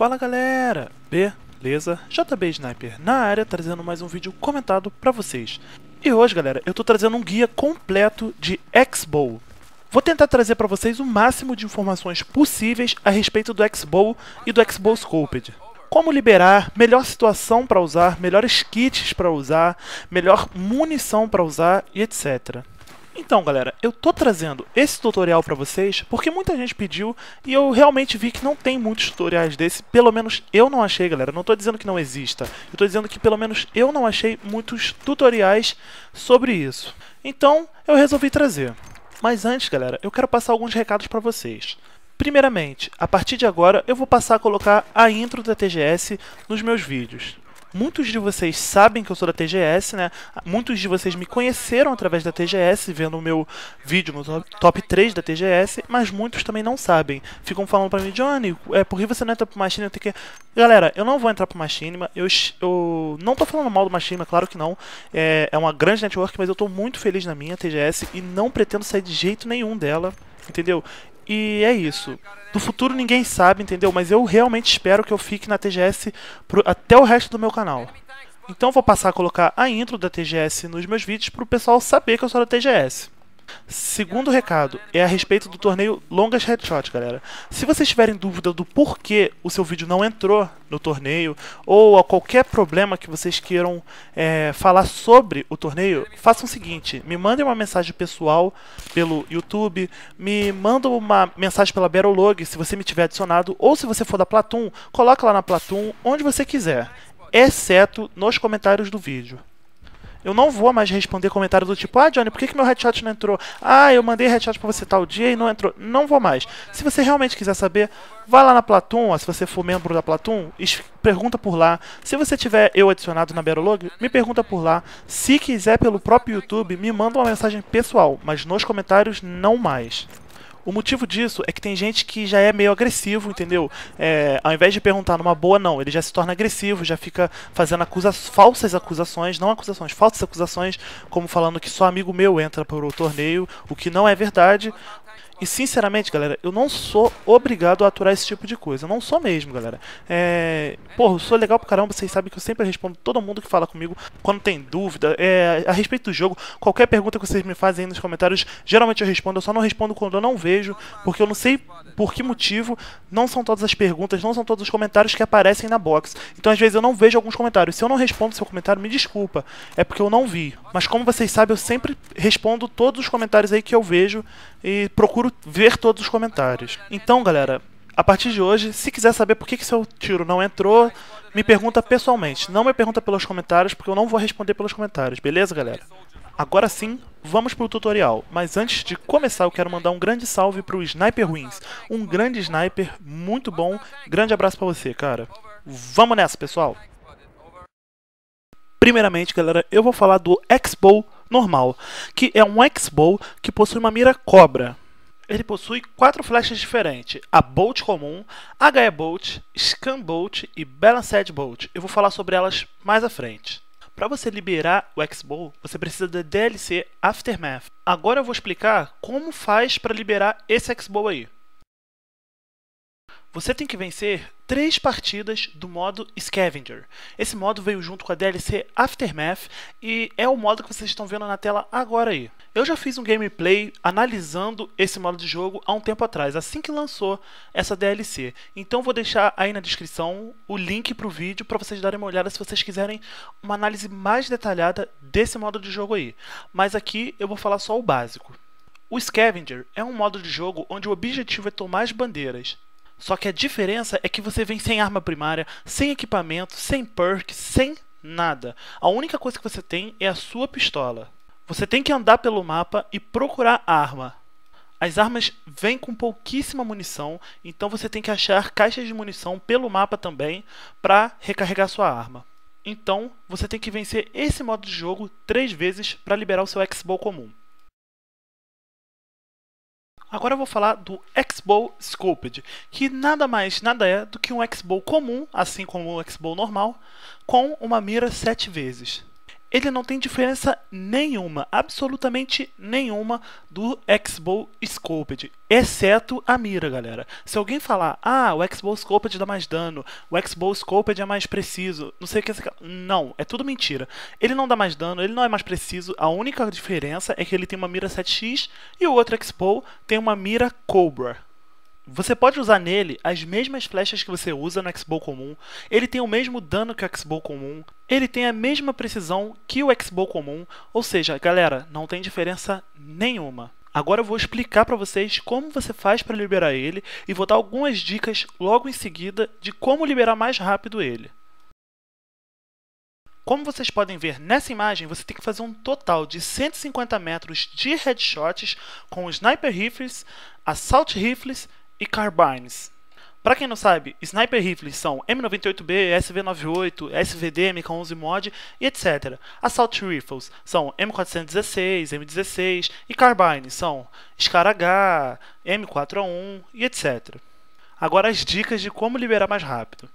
Fala galera, beleza? JB Sniper na área trazendo mais um vídeo comentado pra vocês. E hoje galera, eu tô trazendo um guia completo de X-Bow. Vou tentar trazer para vocês o máximo de informações possíveis a respeito do X-Bow e do X-Bow Scoped. Como liberar, melhor situação para usar, melhores kits para usar, melhor munição para usar e etc. Então, galera, eu tô trazendo esse tutorial para vocês porque muita gente pediu e eu realmente vi que não tem muitos tutoriais desse, pelo menos eu não achei, galera. Não tô dizendo que não exista, eu tô dizendo que pelo menos eu não achei muitos tutoriais sobre isso. Então, eu resolvi trazer. Mas antes, galera, eu quero passar alguns recados para vocês. Primeiramente, a partir de agora eu vou passar a colocar a intro da TGS nos meus vídeos. Muitos de vocês sabem que eu sou da TGS, né? Muitos de vocês me conheceram através da TGS, vendo o meu vídeo no top 3 da TGS, mas muitos também não sabem. Ficam falando pra mim, Johnny, é, por que você não entra pro Machinima? Eu tenho que... Galera, eu não vou entrar pro Machinima, eu, eu não tô falando mal do Machinima, claro que não. É, é uma grande network, mas eu tô muito feliz na minha TGS e não pretendo sair de jeito nenhum dela entendeu? E é isso. Do futuro ninguém sabe, entendeu? Mas eu realmente espero que eu fique na TGS pro, até o resto do meu canal. Então vou passar a colocar a intro da TGS nos meus vídeos para o pessoal saber que eu sou da TGS. Segundo recado é a respeito do torneio Longas Headshot, galera. Se vocês tiverem dúvida do porquê o seu vídeo não entrou no torneio ou a qualquer problema que vocês queiram é, falar sobre o torneio, façam o seguinte: me mandem uma mensagem pessoal pelo YouTube, me mandem uma mensagem pela Battlelog se você me tiver adicionado, ou se você for da Platoon, coloca lá na Platoon onde você quiser, exceto nos comentários do vídeo. Eu não vou mais responder comentário do tipo, ah, Johnny, por que, que meu headshot não entrou? Ah, eu mandei headshot pra você tal dia e não entrou. Não vou mais. Se você realmente quiser saber, vá lá na Platum, ou se você for membro da Platum, pergunta por lá. Se você tiver eu adicionado na Berolog, me pergunta por lá. Se quiser pelo próprio YouTube, me manda uma mensagem pessoal, mas nos comentários não mais. O motivo disso é que tem gente que já é meio agressivo, entendeu? É, ao invés de perguntar numa boa, não, ele já se torna agressivo, já fica fazendo acusa falsas acusações, não acusações, falsas acusações, como falando que só amigo meu entra pro torneio, o que não é verdade, e sinceramente, galera, eu não sou obrigado a aturar esse tipo de coisa. Eu não sou mesmo, galera. É... Porra, eu sou legal pra caramba, vocês sabem que eu sempre respondo todo mundo que fala comigo quando tem dúvida. É... A respeito do jogo, qualquer pergunta que vocês me fazem aí nos comentários, geralmente eu respondo. Eu só não respondo quando eu não vejo, porque eu não sei por que motivo. Não são todas as perguntas, não são todos os comentários que aparecem na box. Então às vezes eu não vejo alguns comentários. Se eu não respondo seu comentário, me desculpa. É porque eu não vi. Mas como vocês sabem, eu sempre respondo todos os comentários aí que eu vejo e procuro ver todos os comentários. Então, galera, a partir de hoje, se quiser saber por que, que seu tiro não entrou, me pergunta pessoalmente. Não me pergunta pelos comentários, porque eu não vou responder pelos comentários, beleza, galera? Agora sim, vamos pro tutorial. Mas antes de começar, eu quero mandar um grande salve pro Sniper Wins. Um grande sniper, muito bom. Grande abraço para você, cara. Vamos nessa, pessoal! Primeiramente, galera, eu vou falar do X-Bow normal, que é um X-Bow que possui uma mira cobra ele possui quatro flechas diferentes: a Bolt comum, a Gaia Bolt, Scan Bolt e Balanced Bolt. Eu vou falar sobre elas mais à frente. Para você liberar o X-Bow, você precisa da DLC Aftermath. Agora eu vou explicar como faz para liberar esse X-Bow aí. Você tem que vencer três partidas do modo Scavenger. Esse modo veio junto com a DLC Aftermath e é o modo que vocês estão vendo na tela agora aí. Eu já fiz um gameplay analisando esse modo de jogo há um tempo atrás, assim que lançou essa DLC. Então vou deixar aí na descrição o link para o vídeo para vocês darem uma olhada se vocês quiserem uma análise mais detalhada desse modo de jogo aí. Mas aqui eu vou falar só o básico. O Scavenger é um modo de jogo onde o objetivo é tomar as bandeiras, só que a diferença é que você vem sem arma primária, sem equipamento, sem perk, sem nada. A única coisa que você tem é a sua pistola. Você tem que andar pelo mapa e procurar arma. As armas vêm com pouquíssima munição, então você tem que achar caixas de munição pelo mapa também para recarregar sua arma. Então, você tem que vencer esse modo de jogo três vezes para liberar o seu x comum. Agora eu vou falar do X-Bow Sculpted, que nada mais nada é do que um X-Bow comum, assim como um X-Bow normal, com uma mira 7 vezes ele não tem diferença nenhuma, absolutamente nenhuma do X-Bow Scoped, exceto a mira, galera. Se alguém falar, ah, o X-Bow Scoped dá mais dano, o X-Bow Scoped é mais preciso, não sei o que... Não, é tudo mentira. Ele não dá mais dano, ele não é mais preciso, a única diferença é que ele tem uma mira 7x e o outro X-Bow tem uma mira Cobra. Você pode usar nele as mesmas flechas que você usa no X-Bow comum, ele tem o mesmo dano que o X-Bow comum, ele tem a mesma precisão que o X-Bow comum, ou seja, galera, não tem diferença nenhuma. Agora eu vou explicar para vocês como você faz para liberar ele e vou dar algumas dicas logo em seguida de como liberar mais rápido ele. Como vocês podem ver nessa imagem, você tem que fazer um total de 150 metros de headshots com sniper rifles, assault rifles e carbines. Para quem não sabe, sniper rifles são M98B, SV98, SVD, MK11 mod e etc. Assault rifles são M416, M16 e carbines são Scar H, M4A1 e etc. Agora as dicas de como liberar mais rápido.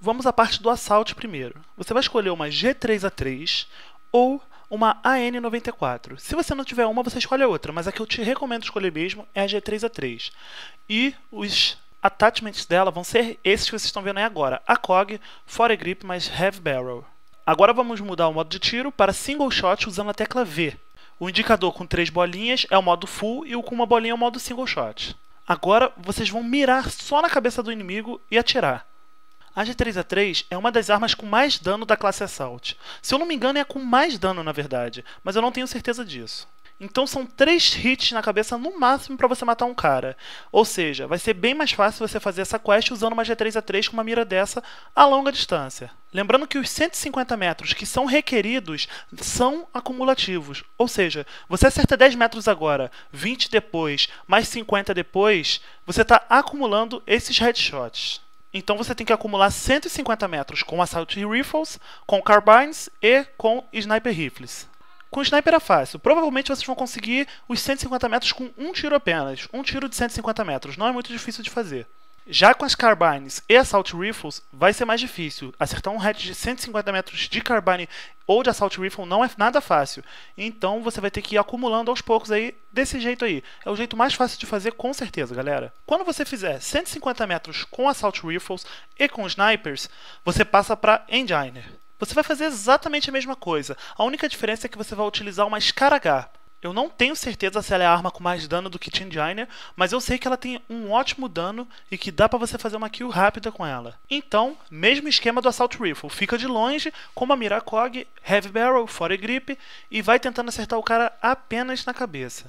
Vamos à parte do assalto primeiro. Você vai escolher uma G3A3 ou uma AN94. Se você não tiver uma, você escolhe a outra, mas a que eu te recomendo escolher mesmo é a G3A3. E os attachments dela vão ser esses que vocês estão vendo aí agora: a COG, foregrip mais heavy barrel. Agora vamos mudar o modo de tiro para single shot usando a tecla V. O indicador com três bolinhas é o modo full e o com uma bolinha é o modo single shot. Agora vocês vão mirar só na cabeça do inimigo e atirar. A g 3 a 3 é uma das armas com mais dano da classe Assault. Se eu não me engano, é a com mais dano, na verdade, mas eu não tenho certeza disso. Então são três hits na cabeça no máximo para você matar um cara. Ou seja, vai ser bem mais fácil você fazer essa quest usando uma G3A3 com uma mira dessa a longa distância. Lembrando que os 150 metros que são requeridos são acumulativos. Ou seja, você acerta 10 metros agora, 20 depois, mais 50 depois, você está acumulando esses headshots. Então você tem que acumular 150 metros com assault rifles, com carbines e com sniper rifles. Com sniper é fácil. Provavelmente vocês vão conseguir os 150 metros com um tiro apenas. Um tiro de 150 metros. Não é muito difícil de fazer. Já com as carbines e assault rifles, vai ser mais difícil. Acertar um hatch de 150 metros de carbine ou de assault rifle não é nada fácil. Então você vai ter que ir acumulando aos poucos aí, desse jeito aí. É o jeito mais fácil de fazer com certeza, galera. Quando você fizer 150 metros com assault rifles e com snipers, você passa para enginer. Você vai fazer exatamente a mesma coisa. A única diferença é que você vai utilizar uma escara H. Eu não tenho certeza se ela é a arma com mais dano do que Chindjiner, mas eu sei que ela tem um ótimo dano e que dá para você fazer uma kill rápida com ela. Então, mesmo esquema do Assault Rifle, fica de longe, com a Miracog, Heavy Barrel, Fore Grip e vai tentando acertar o cara apenas na cabeça.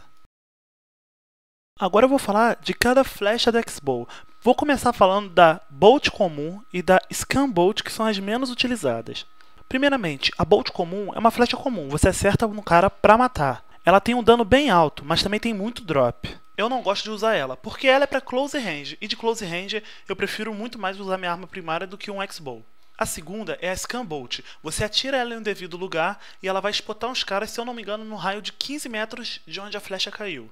Agora eu vou falar de cada flecha da X-Bow. Vou começar falando da Bolt comum e da Scan Bolt, que são as menos utilizadas. Primeiramente, a Bolt comum é uma flecha comum, você acerta no cara para matar. Ela tem um dano bem alto, mas também tem muito drop. Eu não gosto de usar ela, porque ela é para close range, e de close range eu prefiro muito mais usar minha arma primária do que um X-Bow. A segunda é a Bolt. Você atira ela em um devido lugar e ela vai espotar uns caras, se eu não me engano, no raio de 15 metros de onde a flecha caiu.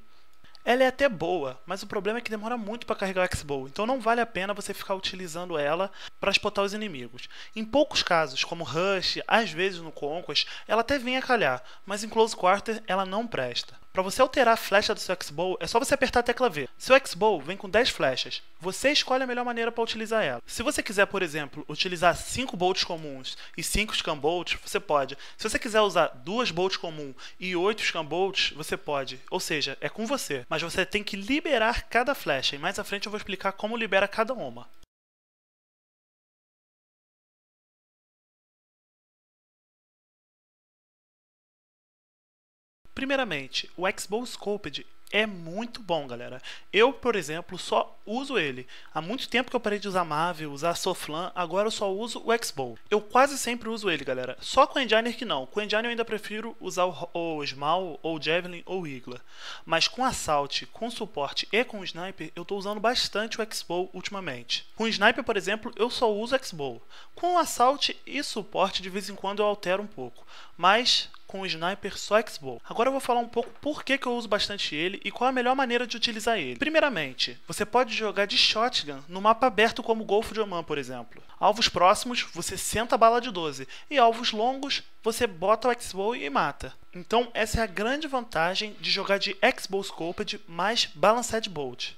Ela é até boa, mas o problema é que demora muito para carregar o X-Bow, então não vale a pena você ficar utilizando ela para espotar os inimigos. Em poucos casos, como Rush, às vezes no Conquest, ela até vem a calhar, mas em Close Quarter ela não presta. Para você alterar a flecha do seu X-Bow, é só você apertar a tecla V. Seu X-Bow vem com 10 flechas. Você escolhe a melhor maneira para utilizar ela. Se você quiser, por exemplo, utilizar 5 bolts comuns e 5 scambolts, você pode. Se você quiser usar 2 bolts comuns e 8 scambolts, você pode. Ou seja, é com você. Mas você tem que liberar cada flecha, e mais à frente eu vou explicar como libera cada uma. Primeiramente, o Xbox Scoped é muito bom, galera. Eu, por exemplo, só uso ele. Há muito tempo que eu parei de usar Marvel, usar Soflan, agora eu só uso o Xbox. Eu quase sempre uso ele, galera. Só com o Enginer que não. Com o Enginer eu ainda prefiro usar o, Small, ou Javelin, ou Igla. Mas com Assault, com suporte e com Sniper, eu tô usando bastante o Xbox ultimamente. Com o Sniper, por exemplo, eu só uso o Xbow. Com o Assault e suporte, de vez em quando eu altero um pouco. Mas com o Sniper só X-Bow. Agora eu vou falar um pouco por que, que eu uso bastante ele e qual a melhor maneira de utilizar ele. Primeiramente, você pode jogar de shotgun no mapa aberto como o Golfo de Oman, por exemplo. Alvos próximos, você senta a bala de 12 e alvos longos, você bota o X-Bow e mata. Então essa é a grande vantagem de jogar de X-Bow Scoped mais Balanced Bolt.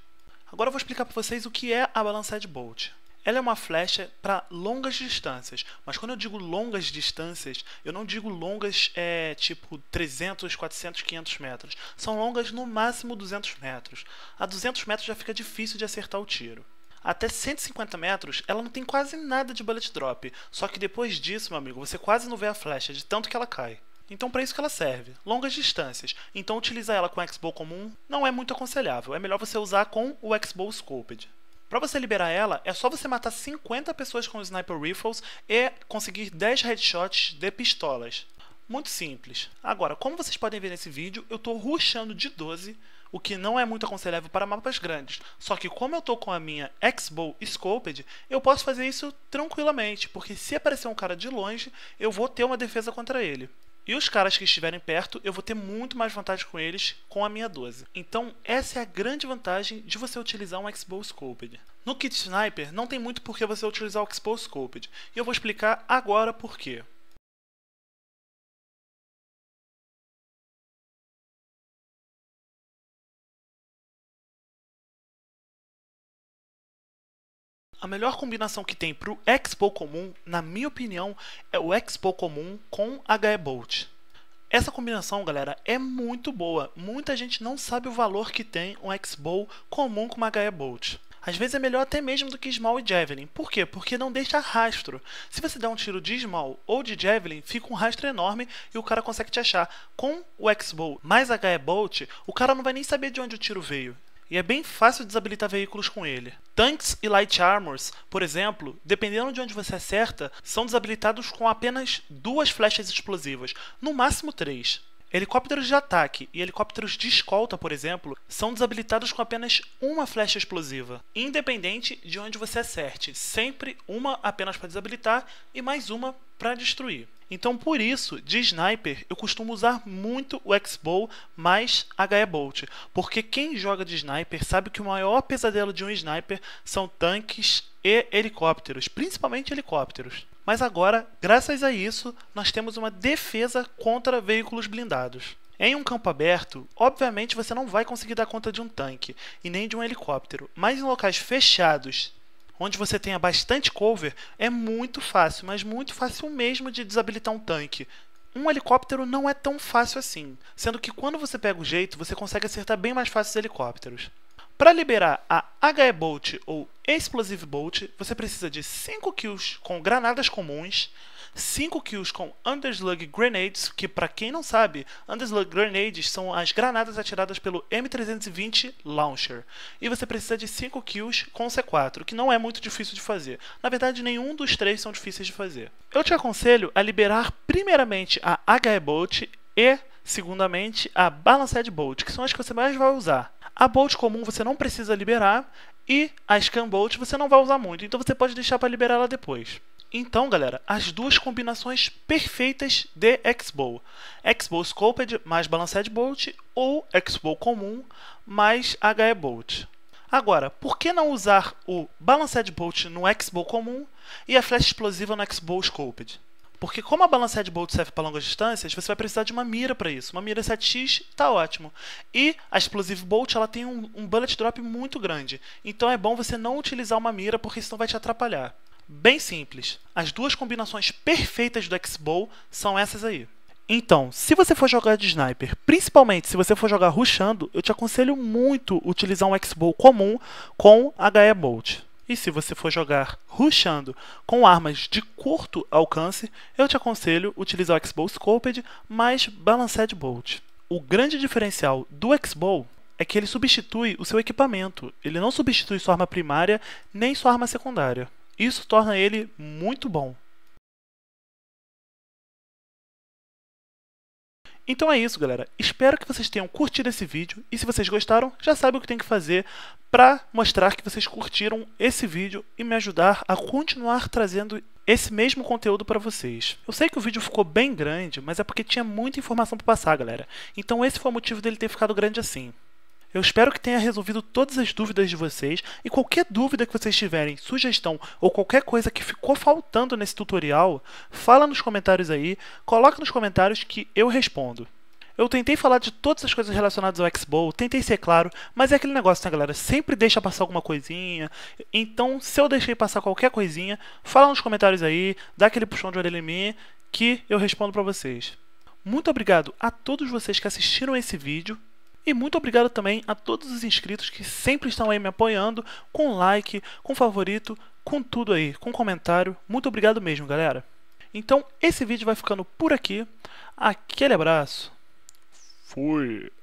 Agora eu vou explicar para vocês o que é a Balanced Bolt. Ela é uma flecha para longas distâncias, mas quando eu digo longas distâncias, eu não digo longas é, tipo 300, 400, 500 metros. São longas no máximo 200 metros. A 200 metros já fica difícil de acertar o tiro. Até 150 metros, ela não tem quase nada de bullet drop, só que depois disso, meu amigo, você quase não vê a flecha, de tanto que ela cai. Então, para isso que ela serve, longas distâncias. Então, utilizar ela com o X-Bow comum não é muito aconselhável. É melhor você usar com o X-Bow Scoped. Para você liberar ela, é só você matar 50 pessoas com sniper rifles e conseguir 10 headshots de pistolas. Muito simples. Agora, como vocês podem ver nesse vídeo, eu estou rushando de 12, o que não é muito aconselhável para mapas grandes. Só que como eu estou com a minha X-Bow Scoped, eu posso fazer isso tranquilamente, porque se aparecer um cara de longe, eu vou ter uma defesa contra ele. E os caras que estiverem perto, eu vou ter muito mais vantagem com eles com a minha 12. Então, essa é a grande vantagem de você utilizar um Expo Scoped. No Kit Sniper, não tem muito por que você utilizar o Expo Scoped, e eu vou explicar agora por quê. A melhor combinação que tem para o Expo comum, na minha opinião, é o Expo comum com HE Bolt. Essa combinação, galera, é muito boa. Muita gente não sabe o valor que tem um Expo comum com uma HE Bolt. Às vezes é melhor até mesmo do que Small e Javelin. Por quê? Porque não deixa rastro. Se você der um tiro de Small ou de Javelin, fica um rastro enorme e o cara consegue te achar. Com o X-Bow mais HE Bolt, o cara não vai nem saber de onde o tiro veio e é bem fácil desabilitar veículos com ele. Tanques e Light Armors, por exemplo, dependendo de onde você acerta, são desabilitados com apenas duas flechas explosivas, no máximo três. Helicópteros de ataque e helicópteros de escolta, por exemplo, são desabilitados com apenas uma flecha explosiva, independente de onde você acerte, sempre uma apenas para desabilitar e mais uma para destruir. Então, por isso, de sniper, eu costumo usar muito o X-Bow mais HE Bolt, porque quem joga de sniper sabe que o maior pesadelo de um sniper são tanques e helicópteros, principalmente helicópteros. Mas agora, graças a isso, nós temos uma defesa contra veículos blindados. Em um campo aberto, obviamente você não vai conseguir dar conta de um tanque e nem de um helicóptero, mas em locais fechados, onde você tenha bastante cover, é muito fácil, mas muito fácil mesmo de desabilitar um tanque. Um helicóptero não é tão fácil assim, sendo que quando você pega o jeito, você consegue acertar bem mais fácil os helicópteros. Para liberar a HE Bolt ou Explosive Bolt, você precisa de 5 kills com granadas comuns, 5 kills com Underslug Grenades, que para quem não sabe, Underslug Grenades são as granadas atiradas pelo M320 Launcher. E você precisa de 5 kills com C4, que não é muito difícil de fazer. Na verdade, nenhum dos três são difíceis de fazer. Eu te aconselho a liberar primeiramente a HE Bolt e, segundamente, a Balanced Bolt, que são as que você mais vai usar. A Bolt comum você não precisa liberar e a Scan Bolt você não vai usar muito, então você pode deixar para liberar ela depois. Então, galera, as duas combinações perfeitas de X-Bow. X-Bow Scoped mais Balanced Bolt ou X-Bow comum mais HE Bolt. Agora, por que não usar o Balanced Bolt no X-Bow comum e a flecha explosiva no X-Bow Scoped? Porque como a balança Red Bolt serve para longas distâncias, você vai precisar de uma mira para isso. Uma mira 7x está ótimo. E a Explosive Bolt ela tem um, um bullet drop muito grande. Então é bom você não utilizar uma mira, porque senão vai te atrapalhar. Bem simples. As duas combinações perfeitas do X-Bow são essas aí. Então, se você for jogar de sniper, principalmente se você for jogar rushando, eu te aconselho muito utilizar um X-Bow comum com a Gaia Bolt. E se você for jogar rushando com armas de curto alcance, eu te aconselho utilizar o X-Bow Scoped mais Balanced Bolt. O grande diferencial do X-Bow é que ele substitui o seu equipamento, ele não substitui sua arma primária nem sua arma secundária. Isso torna ele muito bom. Então é isso, galera. Espero que vocês tenham curtido esse vídeo e se vocês gostaram, já sabem o que tem que fazer para mostrar que vocês curtiram esse vídeo e me ajudar a continuar trazendo esse mesmo conteúdo para vocês. Eu sei que o vídeo ficou bem grande, mas é porque tinha muita informação para passar, galera. Então esse foi o motivo dele ter ficado grande assim. Eu espero que tenha resolvido todas as dúvidas de vocês e qualquer dúvida que vocês tiverem, sugestão ou qualquer coisa que ficou faltando nesse tutorial, fala nos comentários aí, coloca nos comentários que eu respondo. Eu tentei falar de todas as coisas relacionadas ao Xbox, tentei ser claro, mas é aquele negócio, né, galera? Sempre deixa passar alguma coisinha. Então, se eu deixei passar qualquer coisinha, fala nos comentários aí, dá aquele puxão de orelha em mim que eu respondo para vocês. Muito obrigado a todos vocês que assistiram esse vídeo. E muito obrigado também a todos os inscritos que sempre estão aí me apoiando, com like, com favorito, com tudo aí, com comentário. Muito obrigado mesmo, galera. Então, esse vídeo vai ficando por aqui. Aquele abraço. Fui.